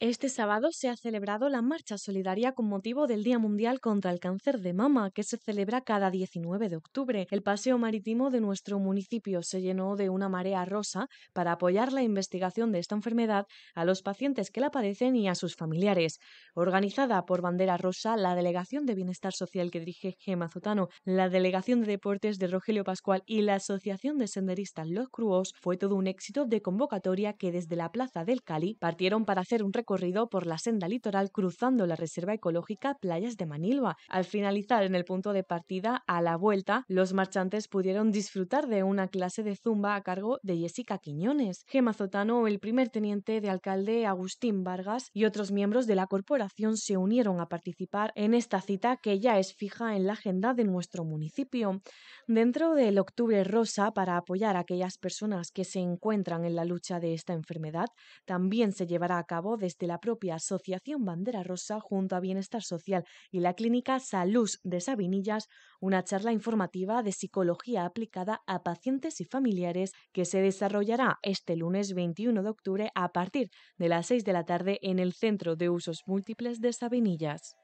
Este sábado se ha celebrado la marcha solidaria con motivo del Día Mundial contra el Cáncer de Mama, que se celebra cada 19 de octubre. El paseo marítimo de nuestro municipio se llenó de una marea rosa para apoyar la investigación de esta enfermedad a los pacientes que la padecen y a sus familiares. Organizada por Bandera Rosa, la Delegación de Bienestar Social que dirige Gema Zotano, la Delegación de Deportes de Rogelio Pascual y la Asociación de Senderistas Los Cruos, fue todo un éxito de convocatoria que desde la Plaza del Cali partieron para hacer un recorrido por la senda litoral cruzando la Reserva Ecológica Playas de Manilva. Al finalizar en el punto de partida, a la vuelta, los marchantes pudieron disfrutar de una clase de zumba a cargo de Jessica Quiñones, Gemazotano, Zotano, el primer teniente de alcalde Agustín Vargas y otros miembros de la corporación se unieron a participar en esta cita que ya es fija en la agenda de nuestro municipio. Dentro del Octubre Rosa, para apoyar a aquellas personas que se encuentran en la lucha de esta enfermedad, también se llevará a cabo desde de la propia Asociación Bandera Rosa junto a Bienestar Social y la Clínica Salud de Sabinillas una charla informativa de psicología aplicada a pacientes y familiares que se desarrollará este lunes 21 de octubre a partir de las 6 de la tarde en el Centro de Usos Múltiples de Sabinillas.